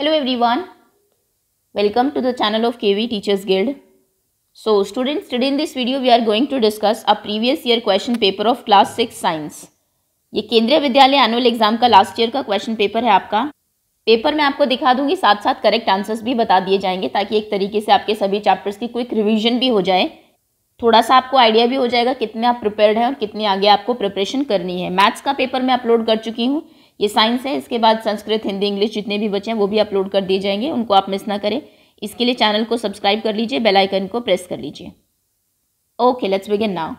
Hello everyone welcome to the channel of KV teachers guild so students study in this video we are going to discuss a previous year question paper of class six science ये Kendriya Vidyalaya annual exam का last year का question paper है आपका paper मैं आपको दिखा दूंगी साथ साथ करेक्ट आंसर्स भी बता दिए जाएंगे ताकि एक तरीके से आपके सभी चैप्टर्स की क्विक रिविजन भी हो जाए थोड़ा सा आपको आइडिया भी हो जाएगा कितने आप प्रिपेयर्ड हैं और कितने आगे आपको प्रिपरेशन करनी है मैथ्स का पेपर मैं अपलोड कर चुकी हूँ ये साइंस है इसके बाद संस्कृत हिंदी इंग्लिश जितने भी बचे हैं वो भी अपलोड कर दिए जाएंगे उनको आप मिस ना करें इसके लिए चैनल को सब्सक्राइब कर लीजिए बेल आइकन को प्रेस कर लीजिए okay let's begin now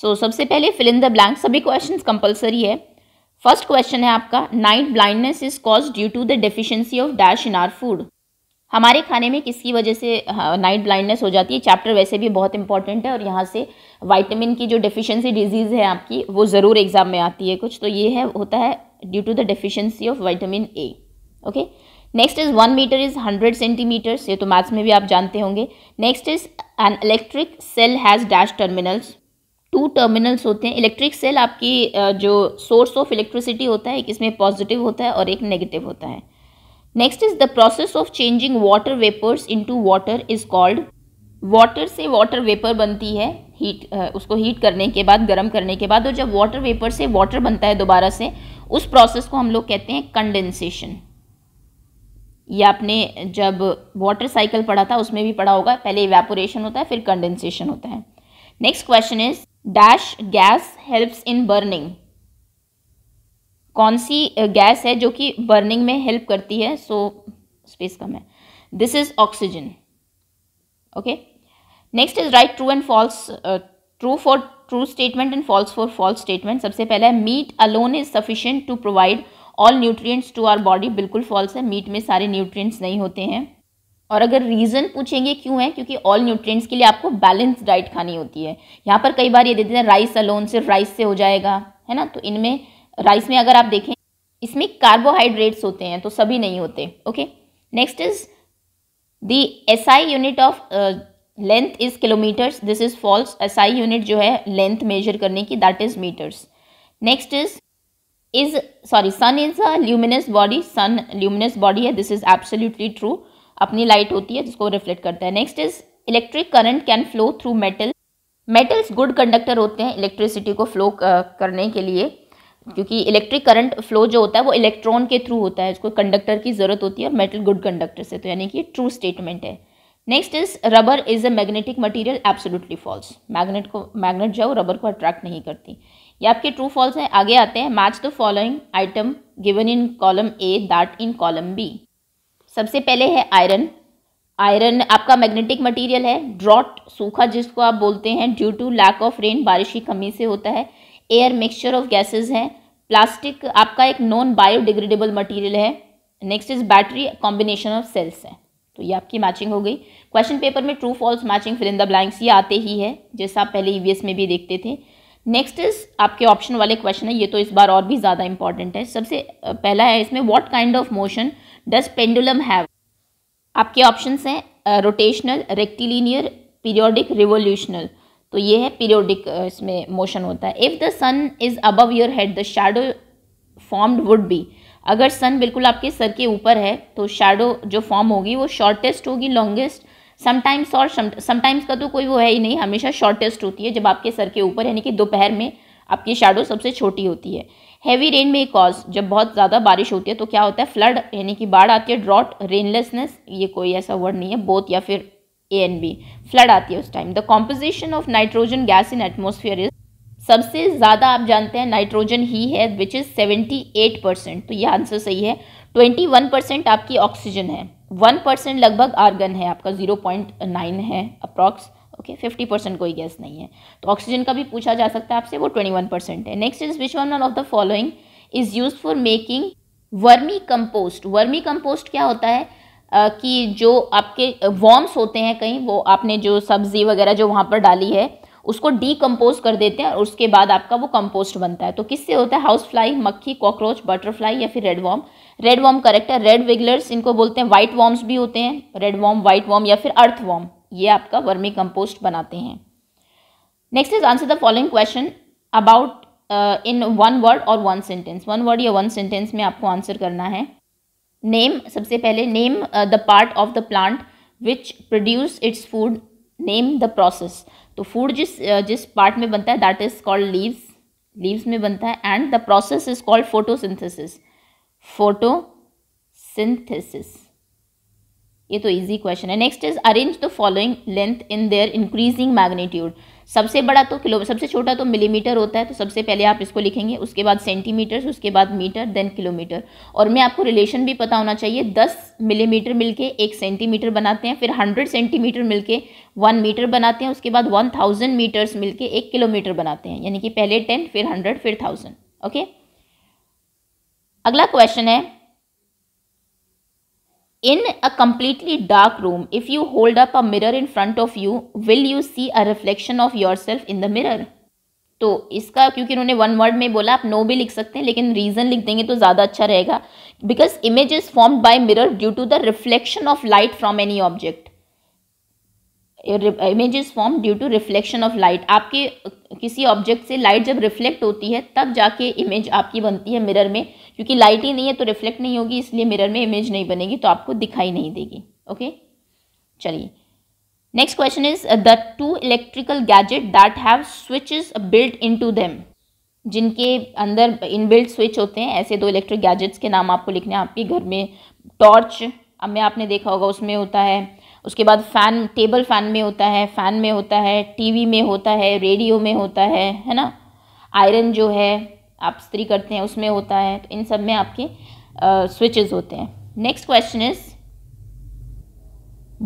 so सबसे पहले फिल इन द ब्लैंक सभी क्वेश्चन कंपलसरी है फर्स्ट क्वेश्चन है आपका night blindness is cause due to the deficiency of dash in our food हमारे खाने में किसकी वजह से नाइट हाँ, ब्लाइंडनेस हो जाती है चैप्टर वैसे भी बहुत इंपॉर्टेंट है और यहाँ से वाइटामिन की जो डिफिशियंसी डिजीज़ है आपकी वो ज़रूर एग्ज़ाम में आती है कुछ तो ये है होता है due to the deficiency of vitamin A okay next is one metre is hundred centimetres ये तो मैथ्स में भी आप जानते होंगे next is an electric cell has dash terminals two terminals होते हैं इलेक्ट्रिक सेल आपकी जो सोर्स ऑफ इलेक्ट्रिसिटी होता है एक इसमें पॉजिटिव होता है और एक नेगेटिव होता है next is the process of changing water vapours into water is called water से वाटर वेपर बनती है हीट उसको हीट करने के बाद गर्म करने के बाद और जब वाटर वेपर से वाटर बनता है दोबारा से उस प्रोसेस को हम लोग कहते हैं कंडेंसेशन ये आपने जब वाटर साइकिल पढ़ा था उसमें भी पढ़ा होगा पहले इवेपोरेशन होता है फिर कंडेंसेशन होता है next question is dash gas helps in burning कौन सी गैस है जो कि बर्निंग में हेल्प करती है सो स्पेस कम है this is oxygen okay next is write true and false true for true statement and false for false statement सबसे पहले है meat alone is sufficient to provide all nutrients to our body बिल्कुल false है meat में सारे nutrients नहीं होते हैं और अगर रीज़न पूछेंगे क्यों है क्योंकि ऑल न्यूट्रिएंट्स के लिए आपको बैलेंस डाइट खानी होती है यहाँ पर कई बार ये देते हैं राइस अलोन सिर्फ राइस से हो जाएगा है ना तो इनमें राइस में अगर आप देखें इसमें कार्बोहाइड्रेट्स होते हैं तो सभी नहीं होते okay next is S I unit of length is kilometres this is false S I unit जो है लेंथ मेजर करने की that is metres next is is sorry sun is a luminous body sun luminous body है this is absolutely true अपनी light होती है जिसको reflect करता है next is electric current can flow through metal metals good conductor होते हैं electricity को फ्लो uh, करने के लिए क्योंकि इलेक्ट्रिक करंट फ्लो जो होता है वो इलेक्ट्रॉन के थ्रू होता है इसको कंडक्टर की ज़रूरत होती है और मेटल गुड कंडक्टर से तो यानी कि ट्रू स्टेटमेंट है next is rubber is a magnetic material absolutely false magnet को मैग्नेट जो है रबर को अट्रैक्ट नहीं करती ये आपके ट्रू फॉल्स हैं आगे आते हैं match the following item given in column A that in column B सबसे पहले है आयरन आयरन आपका मैग्नेटिक मटीरियल है ड्रॉट सूखा जिसको आप बोलते हैं due to lack of rain बारिश की कमी से होता है एयर मिक्सचर ऑफ गैसेज हैं प्लास्टिक आपका एक नॉन बायोडिग्रेडेबल मटेरियल है next is battery combination of cells है तो ये आपकी मैचिंग हो गई क्वेश्चन पेपर में true false matching fill in the blanks ये आते ही है जैसा आप पहले ईवीएस e में भी देखते थे नेक्स्ट इज आपके ऑप्शन वाले क्वेश्चन है ये तो इस बार और भी ज़्यादा इंपॉर्टेंट है सबसे पहला है इसमें what kind of motion does pendulum have आपके ऑप्शन हैं रोटेशनल रेक्टिलीनियर पीरियोडिक रिवोल्यूशनल तो ये है पीरियोडिक इसमें मोशन होता है if the sun is above your head the shadow formed would be अगर सन बिल्कुल आपके सर के ऊपर है तो शेडो जो फॉर्म होगी वो शॉर्टेस्ट होगी लॉन्गेस्ट समटाइम्स और समटाइम्स का तो कोई वो है ही नहीं हमेशा शॉर्टेस्ट होती है जब आपके सर के ऊपर यानी कि दोपहर में आपकी शेडो सबसे छोटी होती है हैवी रेन में कॉज जब बहुत ज़्यादा बारिश होती है तो क्या होता है फ्लड यानी कि बाढ़ आती है ड्रॉट रेनलेसनेस ये कोई ऐसा वर्ड नहीं है बोथ या फिर ए एंड बी फ्लड आती है उस time the composition of nitrogen gas in atmosphere is सबसे ज़्यादा आप जानते हैं नाइट्रोजन ही है which is seventy eight percent तो ये आंसर सही है ट्वेंटी वन परसेंट आपकी ऑक्सीजन है वन परसेंट लगभग आर्गन है आपका जीरो पॉइंट नाइन है अप्रॉक्स ओके फिफ्टी परसेंट कोई गैस नहीं है तो ऑक्सीजन का भी पूछा जा सकता है आपसे वो ट्वेंटी वन परसेंट है next is which one one of the following is use for making vermicompost vermicompost क्या होता है कि जो आपके वॉर्म्स होते हैं कहीं वो आपने जो सब्ज़ी वगैरह जो वहाँ पर डाली है उसको डीकम्पोज कर देते हैं और उसके बाद आपका वो कंपोस्ट बनता है तो किससे होता है हाउस फ्लाई मक्खी कॉकरोच बटरफ्लाई या फिर red worm red worm correct है रेड विगलर्स इनको बोलते हैं वाइट वॉम्स भी होते हैं रेड वॉम वाइट वॉम या फिर अर्थ वॉम ये आपका वर्मी कंपोस्ट बनाते हैं next is answer the following question about in one word और वन सेंटेंस वन वर्ड या वन सेंटेंस में आपको आंसर करना है नेम सबसे पहले name the part of the plant which produce its food name the process तो food जिस uh, जिस पार्ट में बनता है that is called leaves leaves में बनता है and the process is called photosynthesis photosynthesis ये तो इजी क्वेश्चन है next is arrange the following length in their increasing magnitude सबसे बड़ा तो किलो सबसे छोटा तो मिलीमीटर होता है तो सबसे पहले आप इसको लिखेंगे उसके बाद सेंटीमीटर उसके बाद मीटर देन किलोमीटर और मैं आपको रिलेशन भी पता होना चाहिए दस मिलीमीटर मिलके एक सेंटीमीटर बनाते हैं फिर हंड्रेड सेंटीमीटर मिलके वन मीटर बनाते हैं उसके बाद वन थाउजेंड मीटर्स मिलके एक किलोमीटर बनाते हैं यानी कि पहले टेन फिर हंड्रेड फिर थाउजेंड ओके अगला क्वेश्चन है In a completely dark room, if you hold up a mirror in front of you, will you see a reflection of yourself in the mirror? तो इसका क्योंकि उन्होंने वन वर्ड में बोला आप नो भी लिख सकते हैं लेकिन रीज़न लिख देंगे तो ज़्यादा अच्छा रहेगा because image is formed by mirror due to the reflection of light from any object images form due to reflection of light आपके किसी ऑब्जेक्ट से लाइट जब रिफ्लेक्ट होती है तब जाके इमेज आपकी बनती है मिरर में क्योंकि लाइट ही नहीं है तो रिफ्लेक्ट नहीं होगी इसलिए मिरर में इमेज नहीं बनेगी तो आपको दिखाई नहीं देगी ओके चलिए next question is the two electrical gadget that have switches built in to them जिनके अंदर इनबिल्ट स्विच होते हैं ऐसे दो इलेक्ट्रिक गैजेट्स के नाम आपको लिखने हैं आपके घर में टॉर्च अब मैं आपने देखा होगा उसमें होता है उसके बाद फ़ैन टेबल फ़ैन में होता है फ़ैन में होता है टीवी में होता है रेडियो में होता है है ना आयरन जो है आप स्त्री करते हैं उसमें होता है तो इन सब में आपके स्विचेस uh, होते हैं next question is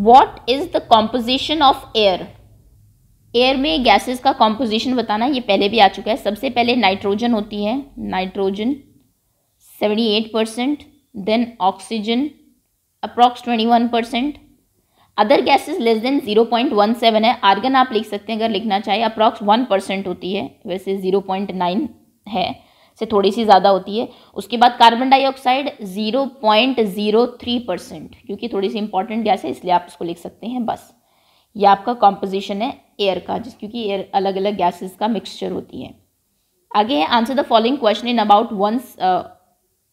what is the composition of air air में गैसेस का कॉम्पोजिशन बताना ये पहले भी आ चुका है सबसे पहले नाइट्रोजन होती है nitrogen seventy eight percent then oxygen approx twenty one percent other gases less than 0.17 है आर्गन आप लिख सकते हैं अगर लिखना चाहिए अप्रॉक्स वन परसेंट होती है वैसे 0.9 है से थोड़ी सी ज़्यादा होती है उसके बाद कार्बन डाइऑक्साइड 0.03 परसेंट क्योंकि थोड़ी सी इंपॉर्टेंट गैस है इसलिए आप इसको लिख सकते हैं बस ये आपका कॉम्पोजिशन है एयर का जिस क्योंकि एयर अलग अलग गैसेज का मिक्सचर होती है आगे है answer the following question in about one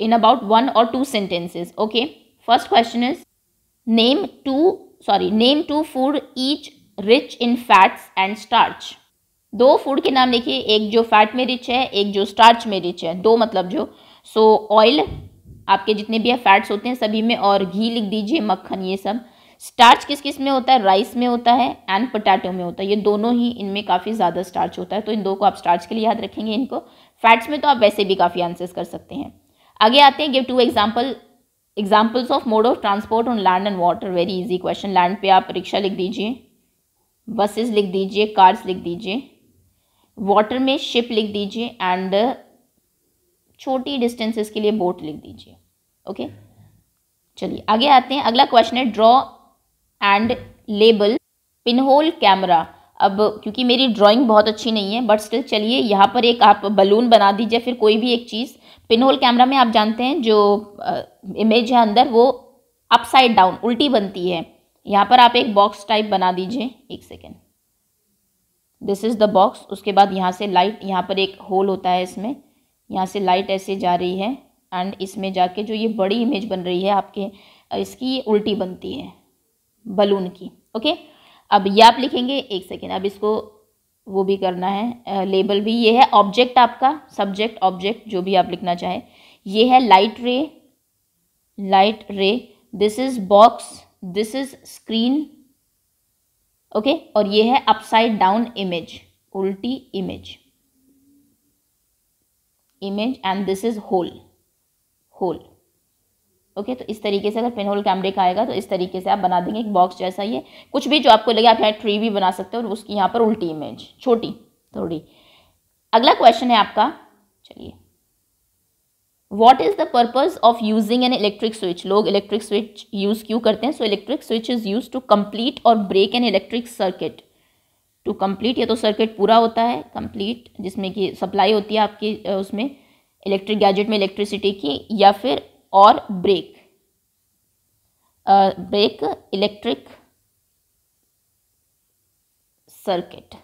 in about one और two sentences okay first question is name two sorry name two food each rich in fats and starch दो फूड के नाम लिखिए एक जो फैट में रिच है एक जो स्टार्च में रिच है दो मतलब जो सो ऑयल आपके जितने भी फैट्स होते हैं सभी में और घी लिख दीजिए मक्खन ये सब स्टार्च किस किस में होता है राइस में होता है एंड पोटैटो में होता है ये दोनों ही इनमें काफ़ी ज़्यादा स्टार्च होता है तो इन दो को आप स्टार्च के लिए याद रखेंगे इनको फैट्स में तो आप वैसे भी काफ़ी आंसर्स कर सकते हैं आगे आते हैं give two example examples of mode of transport on land and water very easy question land पे आप रिक्शा लिख दीजिए बसेस लिख दीजिए कार्स लिख दीजिए वाटर में शिप लिख दीजिए एंड छोटी डिस्टेंसेस के लिए बोट लिख दीजिए ओके चलिए आगे आते हैं अगला क्वेश्चन है draw and label pinhole camera अब क्योंकि मेरी ड्राइंग बहुत अच्छी नहीं है बट स्टिल चलिए यहाँ पर एक आप बलून बना दीजिए फिर कोई भी एक चीज़ पिन होल कैमरा में आप जानते हैं जो इमेज है अंदर वो अपसाइड डाउन उल्टी बनती है यहाँ पर आप एक बॉक्स टाइप बना दीजिए एक second this is the box उसके बाद यहाँ से लाइट यहाँ पर एक होल होता है इसमें यहाँ से लाइट ऐसे जा रही है एंड इसमें जाके जो ये बड़ी इमेज बन रही है आपके इसकी उल्टी बनती है बलून की ओके अब ये आप लिखेंगे एक सेकेंड अब इसको वो भी करना है लेबल भी ये है ऑब्जेक्ट आपका सब्जेक्ट ऑब्जेक्ट जो भी आप लिखना चाहें ये है light ray light ray this is box this is screen okay और ये है अपसाइड डाउन इमेज उल्टी image image and this is hole hole okay तो इस तरीके से अगर पेन होल कैमरे का आएगा तो इस तरीके से आप बना देंगे एक बॉक्स जैसा ये कुछ भी जो आपको लगे आप यहाँ ट्री भी बना सकते हो और उसकी यहाँ पर उल्टी इमेज छोटी थोड़ी अगला क्वेश्चन है आपका चलिए what is the purpose of using an electric switch लोग इलेक्ट्रिक स्विच यूज़ क्यों करते हैं so electric switch is use to complete और break an electric circuit to complete या तो सर्किट पूरा होता है कम्प्लीट जिसमें कि सप्लाई होती है आपकी उसमें इलेक्ट्रिक गैजेट में इलेक्ट्रिसिटी की या फिर और break break electric circuit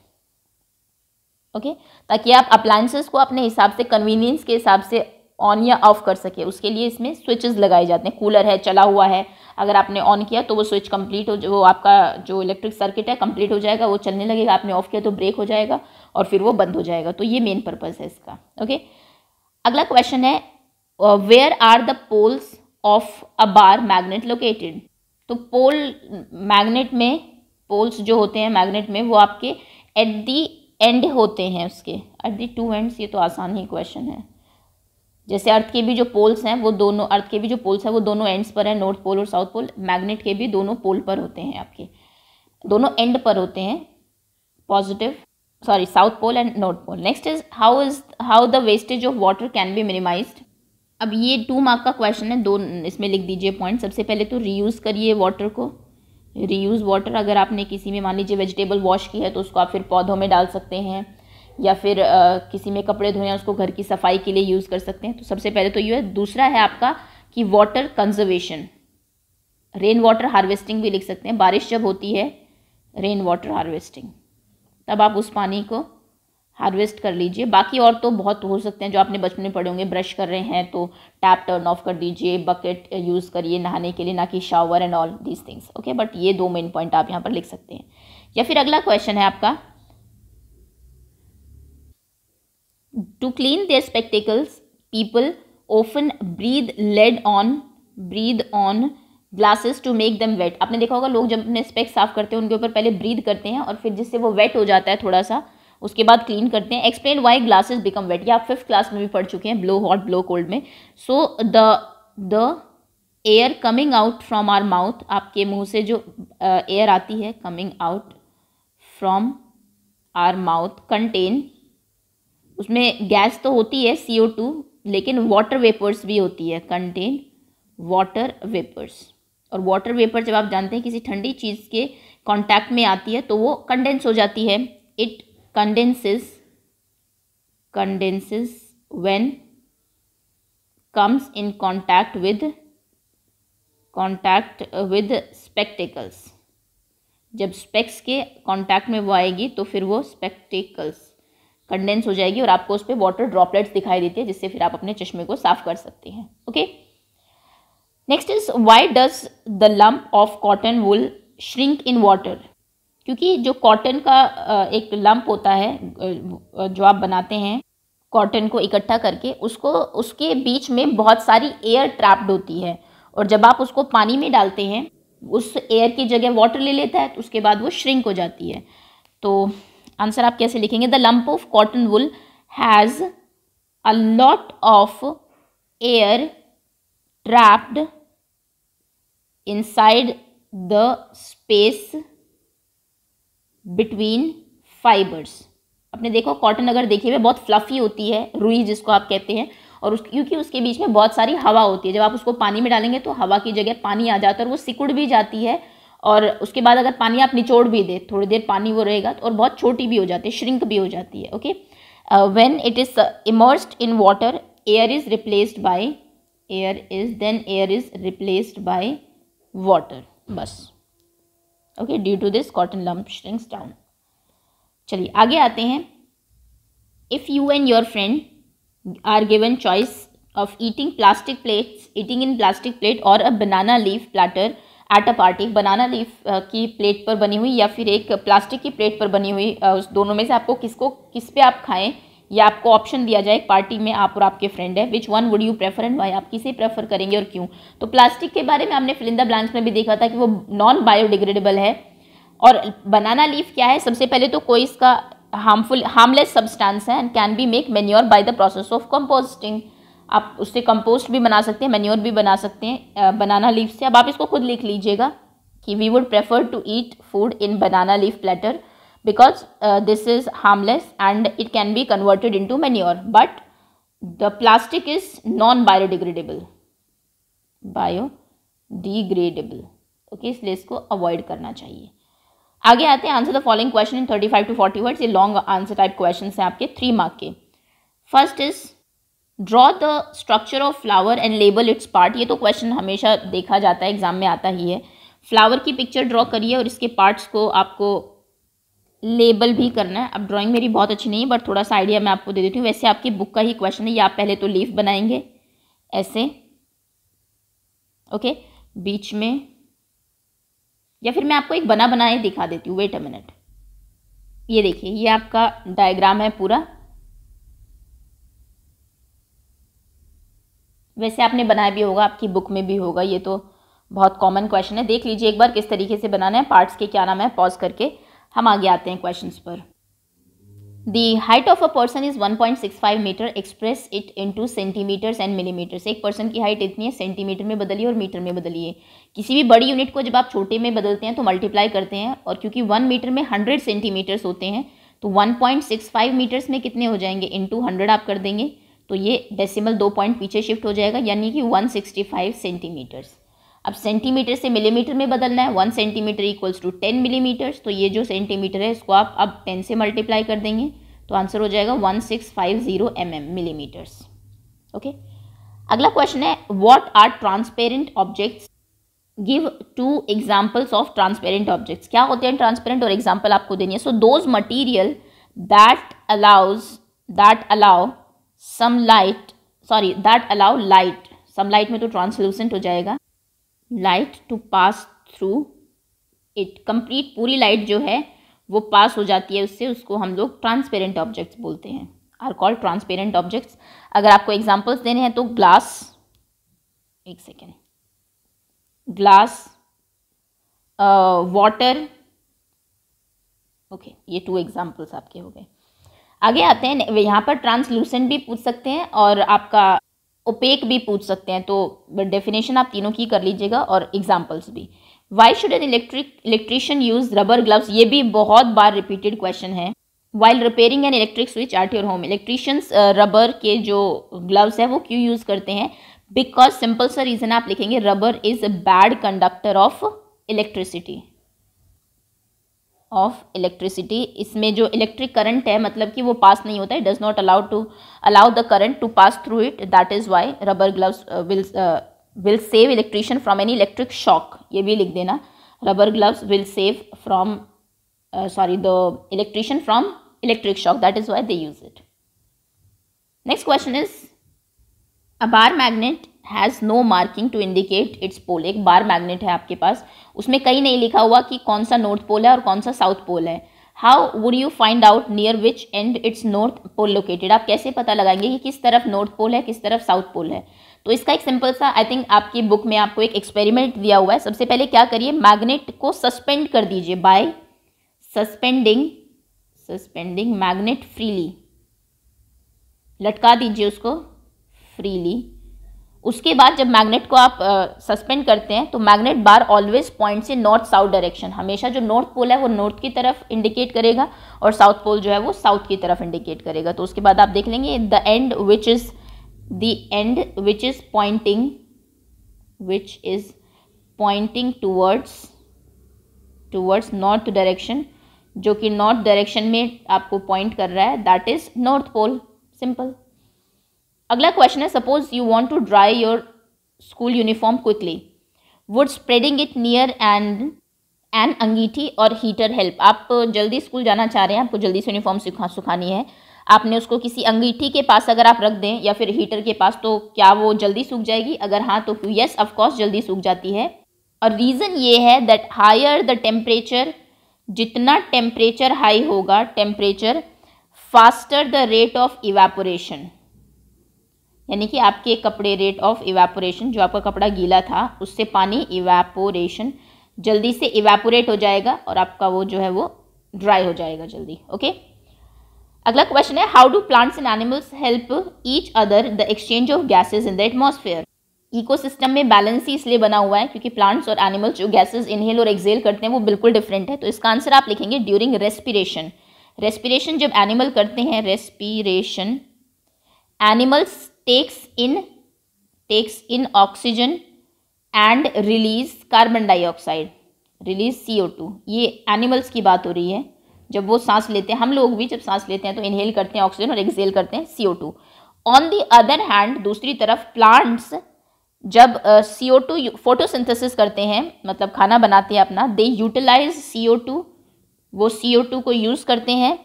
okay ताकि आप अप्लायंसेस को अपने हिसाब से कन्वीनियंस के हिसाब से ऑन या ऑफ कर सके उसके लिए इसमें स्विचेस लगाए जाते हैं कूलर है चला हुआ है अगर आपने ऑन किया तो वो स्विच कंप्लीट हो वो आपका जो इलेक्ट्रिक सर्किट है कंप्लीट हो जाएगा वो चलने लगेगा आपने ऑफ किया तो ब्रेक हो जाएगा और फिर वो बंद हो जाएगा तो ये मेन पर्पज़ है इसका ओके अगला क्वेश्चन है where are the poles of a bar magnet located तो पोल मैग्नेट में पोल्स जो होते हैं मैग्नेट में वो आपके एट द एंड होते हैं उसके एट द टू एंड्स ये तो आसान ही क्वेश्चन है जैसे अर्थ के भी जो पोल्स हैं वो दोनों अर्थ के भी जो पोल्स हैं वो दोनों एंड्स पर हैं नॉर्थ पोल और साउथ पोल मैग्नेट के भी दोनों पोल पर होते हैं आपके दोनों एंड पर होते हैं positive sorry south pole and north pole next is how is how the wastage of water can be minimised अब ये टू मार्क का क्वेश्चन है दो इसमें लिख दीजिए पॉइंट सबसे पहले तो रीयूज़ करिए वाटर को रीयूज़ वाटर अगर आपने किसी में मान लीजिए वेजिटेबल वॉश की है तो उसको आप फिर पौधों में डाल सकते हैं या फिर आ, किसी में कपड़े हैं उसको घर की सफाई के लिए यूज़ कर सकते हैं तो सबसे पहले तो ये है दूसरा है आपका कि water conservation rain water harvesting भी लिख सकते हैं बारिश जब होती है रेन वाटर हार्वेस्टिंग तब आप उस पानी को हार्वेस्ट कर लीजिए बाकी और तो बहुत हो सकते हैं जो आपने बचपन में पढ़े होंगे ब्रश कर रहे हैं तो टैप टर्न ऑफ कर दीजिए बकेट यूज़ uh, करिए नहाने के लिए ना कि shower and all these things okay but ये दो मेन पॉइंट आप यहाँ पर लिख सकते हैं या फिर अगला क्वेश्चन है आपका to clean their spectacles people often breathe led on breathe on glasses to make them wet आपने देखा होगा लोग जब अपने स्पेक्स साफ करते हैं उनके ऊपर पहले ब्रीद करते हैं और फिर जिससे वो वेट हो जाता है थोड़ा सा उसके बाद क्लीन करते हैं explain why glasses become wet या आप फिफ्थ क्लास में भी पढ़ चुके हैं ब्लो हॉट ब्लो कोल्ड में so the the air coming out from our mouth आपके मुंह से जो एयर uh, आती है coming out from our mouth contain उसमें गैस तो होती है सी ओ टू लेकिन वाटर वेपर्स भी होती है कंटेन वाटर वेपर्स और वाटर वेपर जब आप जानते हैं किसी ठंडी चीज़ के कांटेक्ट में आती है तो वो कंडेंस हो जाती है it condenses condenses when comes in contact with contact with spectacles जब स्पेक्स के कांटेक्ट में वो आएगी तो फिर वो स्पेक्टिकल्स कंडेंस हो जाएगी और आपको उस पर वाटर ड्रॉपलेट्स दिखाई देती है जिससे फिर आप अपने चश्मे को साफ कर सकते हैं okay next is why does the lump of cotton wool shrink in water क्योंकि जो कॉटन का एक लंप होता है जो आप बनाते हैं कॉटन को इकट्ठा करके उसको उसके बीच में बहुत सारी एयर ट्रैप्ड होती है और जब आप उसको पानी में डालते हैं उस एयर की जगह वाटर ले लेता है तो उसके बाद वो श्रिंक हो जाती है तो आंसर आप कैसे लिखेंगे the lump of cotton wool has a lot of air trapped inside the space between fibres अपने देखो कॉटन अगर देखिए हुए बहुत फ्लफी होती है रुई जिसको आप कहते हैं और उस क्योंकि उसके बीच में बहुत सारी हवा होती है जब आप उसको पानी में डालेंगे तो हवा की जगह पानी आ जाता है और वो सिकुड़ भी जाती है और उसके बाद अगर पानी आप निचोड़ भी दे थोड़ी देर पानी वो रहेगा तो और बहुत छोटी भी हो जाती है श्रिंक भी हो जाती है okay when it is immersed in water air is replaced by air is then air is replaced by water बस okay due to this cotton lump shrinks down चलिए आगे आते हैं if you and your friend are given choice of eating plastic plates eating in plastic plate और a banana leaf platter at a party banana leaf की plate पर बनी हुई या फिर एक प्लास्टिक की प्लेट पर बनी हुई uh, उस दोनों में से आपको किसको किस पे आप खाएं या आपको ऑप्शन दिया जाए पार्टी में आप और आपके फ्रेंड है which one would you prefer and why आप किसे प्रेफर करेंगे और क्यों तो प्लास्टिक के बारे में हमने फिलिंदा ब्लैंक्स में भी देखा था कि वो नॉन बायोडिग्रेडेबल है और बनाना लीफ क्या है सबसे पहले तो कोई इसका हार्मफुल हार्मलेस सब्सटेंस है and can be make manure by the process of composting आप उससे कंपोस्ट भी बना सकते हैं मेन्योर भी बना सकते हैं बनाना लीफ से अब आप इसको खुद लिख लीजिएगा कि we would prefer to eat food in banana leaf platter because uh, this is harmless and it can be converted into manure but the plastic is non biodegradable biodegradable okay इसलिए इसको अवॉइड करना चाहिए आगे आते हैं answer the following question in 35 to forty words ये long answer type question हैं आपके थ्री मार्क के first is draw the structure of flower and label its part ये तो क्वेश्चन हमेशा देखा जाता है एग्जाम में आता ही है फ्लावर की पिक्चर ड्रॉ करिए और इसके पार्ट्स को आपको लेबल भी करना है अब ड्राइंग मेरी बहुत अच्छी नहीं है बट थोड़ा सा आइडिया मैं आपको दे देती हूँ वैसे आपकी बुक का ही क्वेश्चन है या आप पहले तो लीफ बनाएंगे ऐसे ओके बीच में या फिर मैं आपको एक बना बनाए दिखा देती हूँ वेट अ मिनट ये देखिए ये आपका डायग्राम है पूरा वैसे आपने बनाया भी होगा आपकी बुक में भी होगा ये तो बहुत कॉमन क्वेश्चन है देख लीजिए एक बार किस तरीके से बनाना है पार्ट्स के क्या नाम है पॉज करके हम आगे आते हैं क्वेश्चन पर the height of a person is 1.65 metre express it into centimetres and millimetres एक पर्सन की हाइट इतनी है सेंटीमीटर में बदलिए और मीटर में बदलिए किसी भी बड़ी यूनिट को जब आप छोटे में बदलते हैं तो मल्टीप्लाई करते हैं और क्योंकि वन मीटर में हंड्रेड सेंटीमीटर्स होते हैं तो 1.65 मीटर्स में कितने हो जाएंगे इनटू हंड्रेड आप कर देंगे तो ये डेसिमल दो पॉइंट पीछे शिफ्ट हो जाएगा यानी कि 165 सेंटीमीटर्स अब सेंटीमीटर से मिलीमीटर में बदलना है one centimetre equals to ten millimetres तो ये जो सेंटीमीटर है इसको आप अब टेन से मल्टीप्लाई कर देंगे तो आंसर हो जाएगा one six five zero M M millimetres okay अगला क्वेश्चन है what are transparent objects give two examples of transparent objects क्या होते हैं ट्रांसपेरेंट और एग्जाम्पल आपको देनी है so those material that allows that allow some light sorry that allow light some light में तो ट्रांसलूसेंट हो जाएगा light to pass through it complete पूरी लाइट जो है वो पास हो जाती है उससे उसको हम लोग ट्रांसपेरेंट ऑब्जेक्ट्स बोलते हैं आर कॉल्ड ट्रांसपेरेंट ऑब्जेक्ट्स अगर आपको एग्जांपल्स देने हैं तो ग्लास एक सेकेंड ग्लास वाटर ओके ये टू एग्जांपल्स आपके हो गए आगे आते हैं यहाँ पर ट्रांसलूसेंट भी पूछ सकते हैं और आपका ओपेक भी पूछ सकते हैं तो डेफिनेशन आप तीनों की कर लीजिएगा और एग्जाम्पल्स भी why should an electric electrician use rubber gloves ये भी बहुत बार रिपीटेड क्वेश्चन है while repairing an electric switch at your home electricians rubber के जो ग्लव्स हैं वो क्यों यूज़ करते हैं बिकॉज सिंपल सा रीज़न आप लिखेंगे rubber is a bad conductor of electricity of electricity इसमें जो इलेक्ट्रिक करंट है मतलब कि वो पास नहीं होता है does not allow to allow the current to pass through it that is why rubber gloves will will save electrician from any electric shock ये भी लिख देना rubber gloves will save from sorry the electrician from electric shock that is why they use it next question is a bar magnet has no marking to indicate its pole एक bar magnet है आपके पास उसमें कहीं नहीं लिखा हुआ कि कौन सा नॉर्थ पोल है और कौन सा साउथ पोल है how would you find out near which end its north pole located आप कैसे पता लगाएंगे कि किस तरफ नॉर्थ पोल है किस तरफ साउथ पोल है तो इसका एक सिंपल सा आई थिंक आपकी बुक में आपको एक एक्सपेरिमेंट दिया हुआ है सबसे पहले क्या करिए मैग्नेट को सस्पेंड कर दीजिए by suspending suspending magnet freely लटका दीजिए उसको फ्रीली उसके बाद जब मैग्नेट को आप सस्पेंड करते हैं तो मैग्नेट बार ऑलवेज पॉइंट से नॉर्थ साउथ डायरेक्शन हमेशा जो नॉर्थ पोल है वो नॉर्थ की तरफ इंडिकेट करेगा और साउथ पोल जो है वो साउथ की तरफ इंडिकेट करेगा तो उसके बाद आप देख लेंगे the end which is the end which is pointing which is pointing towards towards north direction जो कि नॉर्थ डायरेक्शन में आपको पॉइंट कर रहा है that is north pole simple अगला क्वेश्चन है suppose you want to dry your school uniform quickly would spreading it near and an angithi और हीटर हेल्प आप जल्दी स्कूल जाना चाह रहे हैं आपको जल्दी से यूनिफॉर्म सुखा सुखानी है आपने उसको किसी अंगीठी के पास अगर आप रख दें या फिर हीटर के पास तो क्या वो जल्दी सूख जाएगी अगर हाँ तो येस ऑफकोर्स जल्दी सूख जाती है और रीज़न ये है दैट हायर द टेम्परेचर जितना टेम्परेचर हाई होगा temperature faster the rate of evaporation यानी कि आपके कपड़े रेट ऑफ इवेपोरेशन जो आपका कपड़ा गीला था उससे पानी इवेपोरेशन जल्दी से इवेपोरेट हो जाएगा और आपका वो जो है वो ड्राई हो जाएगा जल्दी ओके अगला क्वेश्चन है how do plants and animals help each other the exchange of gases in the atmosphere ecosystem में बैलेंस ही इसलिए बना हुआ है क्योंकि प्लांट्स और एनिमल्स जो गैसेज इनहेल और एक्सेल करते हैं वो बिल्कुल डिफरेंट है तो इसका आंसर आप लिखेंगे ड्यूरिंग रेस्पिरेशन रेस्पिरेशन जब एनिमल करते हैं respiration animals takes in takes in oxygen and release carbon release release C O two ये एनिमल्स की बात हो रही है जब वो सांस लेते हैं हम लोग भी जब सांस लेते हैं तो इनहेल करते हैं ऑक्सीजन और एक्सेल करते हैं C O two on the other hand दूसरी तरफ प्लांट्स जब सी ओ टू फोटोसिंथेसिस करते हैं मतलब खाना बनाते हैं अपना they utilize C O to वो सी ओ टू को यूज़ करते हैं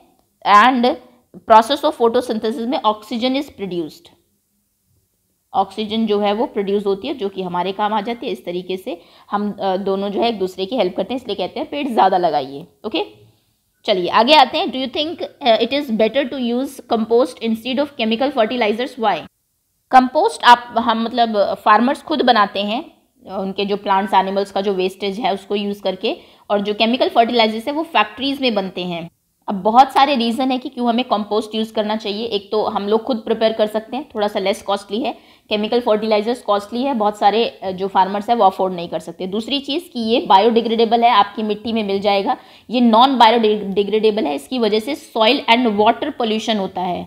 एंड प्रोसेस ऑफ फोटोसिंथेसिस में ऑक्सीजन इज प्रोड्यूस्ड ऑक्सीजन जो है वो प्रोड्यूस होती है जो कि हमारे काम आ जाती है इस तरीके से हम दोनों जो है एक दूसरे की हेल्प करते हैं इसलिए कहते हैं पेड़ ज़्यादा लगाइए ओके चलिए आगे आते हैं do you think it is better to use compost instead of chemical fertilisers why compost आप हम मतलब फार्मर्स खुद बनाते हैं उनके जो प्लांट्स एनिमल्स का जो वेस्टेज है उसको यूज़ करके और जो केमिकल फर्टिलाइजर्स है वो फैक्ट्रीज़ में बनते हैं अब बहुत सारे रीज़न है कि क्यों हमें कंपोस्ट यूज़ करना चाहिए एक तो हम लोग खुद प्रिपेयर कर सकते हैं थोड़ा सा लेस कॉस्टली है केमिकल फर्टिलाइजर्स कॉस्टली है बहुत सारे जो फार्मर्स हैं वो अफोर्ड नहीं कर सकते दूसरी चीज़ कि ये बायोडिग्रेडेबल है आपकी मिट्टी में मिल जाएगा ये नॉन बायोडिग्रेडेबल है इसकी वजह से सॉइल एंड वाटर पोल्यूशन होता है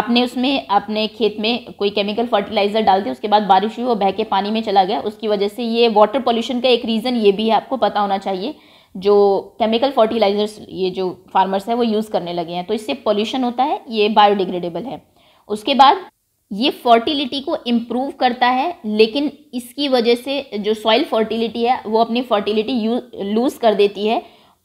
आपने उसमें अपने खेत में कोई केमिकल फर्टिलाइज़र डाल दिया उसके बाद बारिश हुई वो बह के पानी में चला गया उसकी वजह से ये वाटर पोल्यूशन का एक रीज़न ये भी है आपको पता होना चाहिए जो केमिकल फर्टिलाइजर्स ये जो फार्मर्स हैं वो यूज़ करने लगे हैं तो इससे पॉल्यूशन होता है ये बायोडिग्रेडेबल है उसके बाद ये फर्टिलिटी को इम्प्रूव करता है लेकिन इसकी वजह से जो सॉइल फर्टिलिटी है वो अपनी फर्टिलिटी लूज़ कर देती है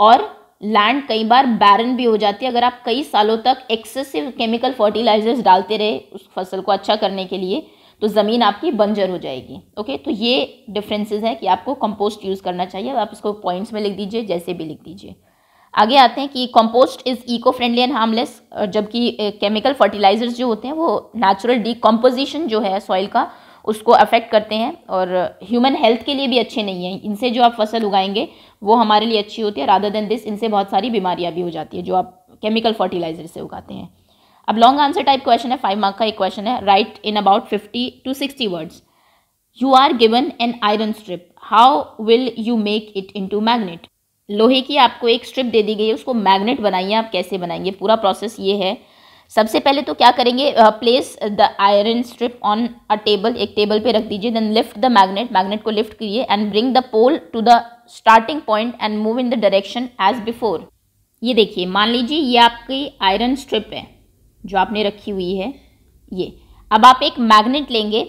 और लैंड कई बार बैरन भी हो जाती है अगर आप कई सालों तक एक्सेसिव केमिकल फर्टिलाइजर्स डालते रहे उस फसल को अच्छा करने के लिए तो ज़मीन आपकी बंजर हो जाएगी ओके तो ये डिफरेंसेस है कि आपको कंपोस्ट यूज़ करना चाहिए आप इसको पॉइंट्स में लिख दीजिए जैसे भी लिख दीजिए आगे आते हैं कि compost is eco friendly and harmless जबकि केमिकल फर्टिलाइजर्स जो होते हैं वो नेचुरल डिकम्पोजिशन जो है सॉइल का उसको अफेक्ट करते हैं और ह्यूमन हेल्थ के लिए भी अच्छे नहीं हैं इनसे जो आप फसल उगाएंगे वो हमारे लिए अच्छी होती है राधा देन दिस इनसे बहुत सारी बीमारियाँ भी हो जाती है जो आप केमिकल फर्टिलाइजर से उगाते हैं अब लॉन्ग आंसर टाइप क्वेश्चन है फाइव मार्क का एक क्वेश्चन है write in about fifty to sixty words you are given an iron strip how will you make it into magnet लोहे की आपको एक स्ट्रिप दे दी गई है उसको मैग्नेट बनाइए आप कैसे बनाएंगे पूरा प्रोसेस ये है सबसे पहले तो क्या करेंगे place the iron strip on a table एक टेबल पे रख दीजिए then lift the magnet magnet को लिफ्ट करिए and bring the pole to the starting point and move in the direction as before ये देखिए मान लीजिए ये आपकी आयरन स्ट्रिप है जो आपने रखी हुई है ये अब आप एक मैग्नेट लेंगे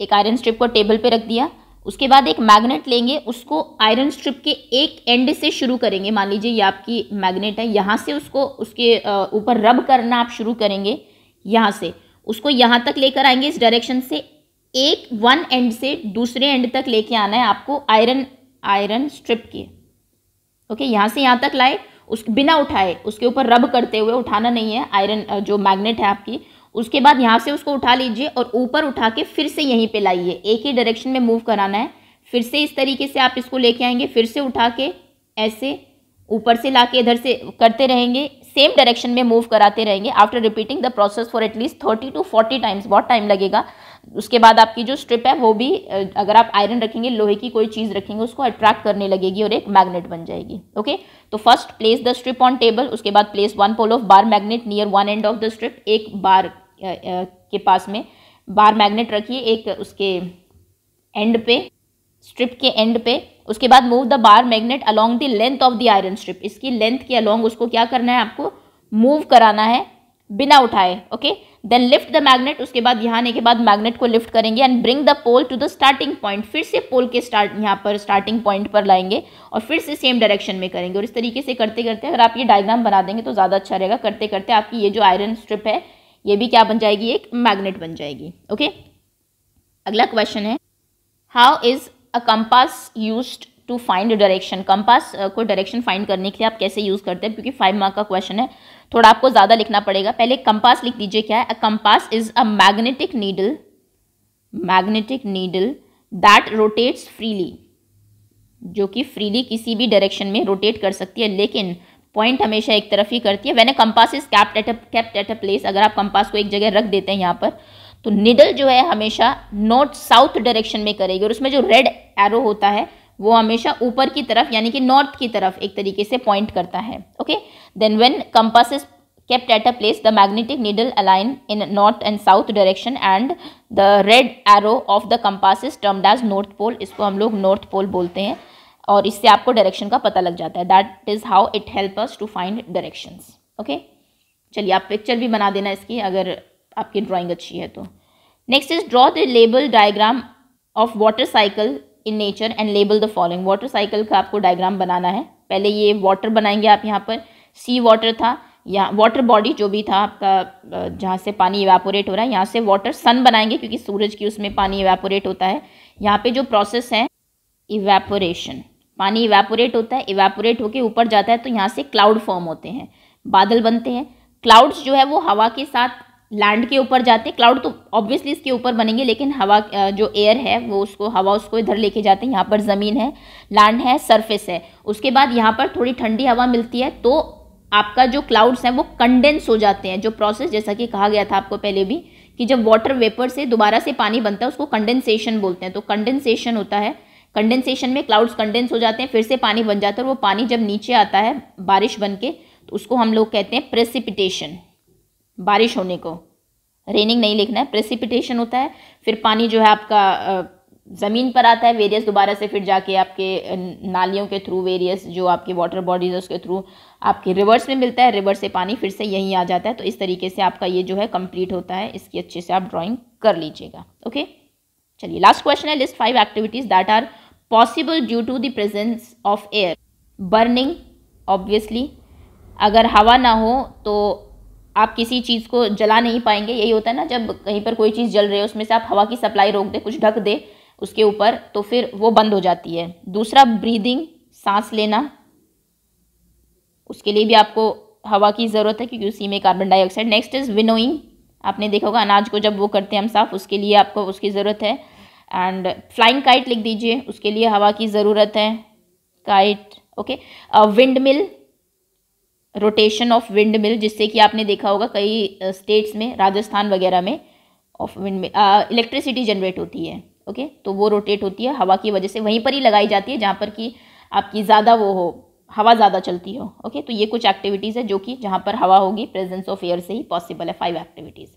एक आयरन स्ट्रिप को टेबल पे रख दिया उसके बाद एक मैग्नेट लेंगे उसको आयरन स्ट्रिप के एक एंड से शुरू करेंगे मान लीजिए ये आपकी मैग्नेट है यहाँ से उसको उसके ऊपर रब करना आप शुरू करेंगे यहाँ से उसको यहाँ तक लेकर आएंगे इस डायरेक्शन से एक वन एंड से दूसरे एंड तक लेके आना है आपको आयरन आयरन स्ट्रिप के ओके यहाँ से यहाँ तक लाए उस बिना उठाए उसके ऊपर रब करते हुए उठाना नहीं है आयरन जो मैग्नेट है आपकी उसके बाद यहाँ से उसको उठा लीजिए और ऊपर उठा के फिर से यहीं पे लाइए एक ही डायरेक्शन में मूव कराना है फिर से इस तरीके से आप इसको लेके आएंगे फिर से उठा के ऐसे ऊपर से ला के इधर से करते रहेंगे सेम डायरेक्शन में मूव कराते रहेंगे after repeating the process for at least thirty to forty times बहुत टाइम लगेगा उसके बाद आपकी जो स्ट्रिप है वो भी अगर आप आयरन रखेंगे लोहे की कोई चीज़ रखेंगे उसको अट्रैक्ट करने लगेगी और एक मैग्नेट बन जाएगी ओके तो first place the strip on table उसके बाद place one pole of bar magnet near one end of the strip एक बार के पास में बार मैग्नेट रखिए एक उसके एंड पे स्ट्रिप के एंड पे उसके बाद move the bar magnet along the length of the iron strip इसकी लेंथ के अलोंग उसको क्या करना है आपको मूव कराना है बिना उठाए okay then lift the magnet उसके बाद यहाँ आने के बाद मैग्नेट को लिफ्ट करेंगे and bring the pole to the starting point फिर से पोल के स्टार्ट यहाँ पर स्टार्टिंग पॉइंट पर लाएंगे और फिर से सेम डायरेक्शन में करेंगे और इस तरीके से करते करते अगर आप ये डायग्राम बना देंगे तो ज़्यादा अच्छा रहेगा करते करते आपकी ये जो आयरन स्ट्रिप है ये भी क्या बन जाएगी एक मैग्नेट बन जाएगी ओके अगला क्वेश्चन है how is a compass use to find direction compass को डायरेक्शन फाइंड करने के लिए आप कैसे यूज़ करते हैं क्योंकि फाइव मार्क का क्वेश्चन है थोड़ा आपको ज़्यादा लिखना पड़ेगा पहले कंपास लिख दीजिए क्या है compass is a magnetic needle magnetic needle that rotates freely जो कि फ्रीली किसी भी डायरेक्शन में रोटेट कर सकती है लेकिन पॉइंट हमेशा एक तरफ ही करती है when a compass is kept at kept at a place अगर आप कंपास को एक जगह रख देते हैं यहाँ पर तो निडल जो है हमेशा नॉर्थ साउथ डायरेक्शन में करेगी और उसमें जो रेड एरो होता है वो हमेशा ऊपर की तरफ यानी कि नॉर्थ की तरफ एक तरीके से पॉइंट करता है okay then when compass is kept at a place the magnetic needle align in north and south direction and the red arrow of the compass is termed as north pole इसको हम लोग north pole बोलते हैं और इससे आपको direction का पता लग जाता है that is how it help us to find direction okay चलिए आप पिक्चर भी बना देना इसकी अगर आपकी ड्राॅइंग अच्छी है तो next is draw the label diagram of water cycle in nature and label the following water cycle का आपको डायग्राम बनाना है पहले ये वाटर बनाएंगे आप यहाँ पर सी वाटर था या वाटर बॉडी जो भी था आपका जहाँ से पानी इवेपोरेट हो रहा है यहाँ से वाटर सन बनाएंगे क्योंकि सूरज की उसमें पानी इवेपोरेट होता है यहाँ पे जो प्रोसेस है इवेपोरेशन पानी इवेपोरेट होता है इवेपोरेट होके ऊपर जाता है तो यहाँ से क्लाउड फॉर्म होते हैं बादल बनते हैं क्लाउड्स जो है वो हवा के साथ लैंड के ऊपर जाते हैं क्लाउड तो ऑब्वियसली इसके ऊपर बनेंगे लेकिन हवा जो एयर है वो उसको हवा उसको इधर लेके जाते हैं यहाँ पर ज़मीन है लैंड है सरफेस है उसके बाद यहाँ पर थोड़ी ठंडी हवा मिलती है तो आपका जो क्लाउड्स हैं वो कंडेंस हो जाते हैं जो प्रोसेस जैसा कि कहा गया था आपको पहले भी कि जब वाटर वेपर से दोबारा से पानी बनता है उसको कंडेंसेशन बोलते हैं तो कंडेंसेशन होता है कंडेंसेशन में क्लाउड्स कंडेंस हो जाते हैं फिर से पानी बन जाता है और वो पानी जब नीचे आता है बारिश बन के तो उसको हम लोग कहते हैं प्रेसिपिटेशन बारिश होने को रेनिंग नहीं लिखना है प्रेसिपिटेशन होता है फिर पानी जो है आपका ज़मीन पर आता है वेरियस दोबारा से फिर जाके आपके नालियों के थ्रू वेरियस जो आपके वाटर बॉडीज़ है उसके थ्रू आपके रिवर्स में मिलता है रिवर्स से पानी फिर से यहीं आ जाता है तो इस तरीके से आपका ये जो है कंप्लीट होता है इसकी अच्छे से आप ड्राइंग कर लीजिएगा ओके चलिए लास्ट क्वेश्चन है list five activities that are possible due to the presence of air burning obviously अगर हवा ना हो तो आप किसी चीज़ को जला नहीं पाएंगे यही होता है ना जब कहीं पर कोई चीज़ जल रही है उसमें से आप हवा की सप्लाई रोक दें कुछ ढक दे उसके ऊपर तो फिर वो बंद हो जाती है दूसरा ब्रीदिंग सांस लेना उसके लिए भी आपको हवा की ज़रूरत है क्योंकि उसी में carbon dioxide next is winnowing आपने देखा होगा अनाज को जब वो करते हैं हम साफ उसके लिए आपको उसकी ज़रूरत है एंड फ्लाइंग काइट लिख दीजिए उसके लिए हवा की ज़रूरत है kite okay windmill rotation of windmill जिससे कि आपने देखा होगा कई स्टेट्स में राजस्थान वगैरह में of windmill electricity generate होती है ओके okay? तो वो रोटेट होती है हवा की वजह से वहीं पर ही लगाई जाती है जहाँ पर कि आपकी ज़्यादा वो हो हवा ज़्यादा चलती हो ओके okay? तो ये कुछ एक्टिविटीज़ है जो कि जहाँ पर हवा होगी प्रेजेंस ऑफ एयर से ही पॉसिबल है five activities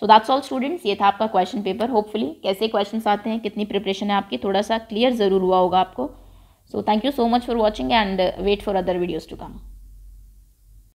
so that's all students ये था आपका क्वेश्चन पेपर होपफुली कैसे क्वेश्चन आते हैं कितनी प्रिपरेशन है आपकी थोड़ा सा क्लियर ज़रूर हुआ होगा आपको so thank you so much for watching and wait for other videos to come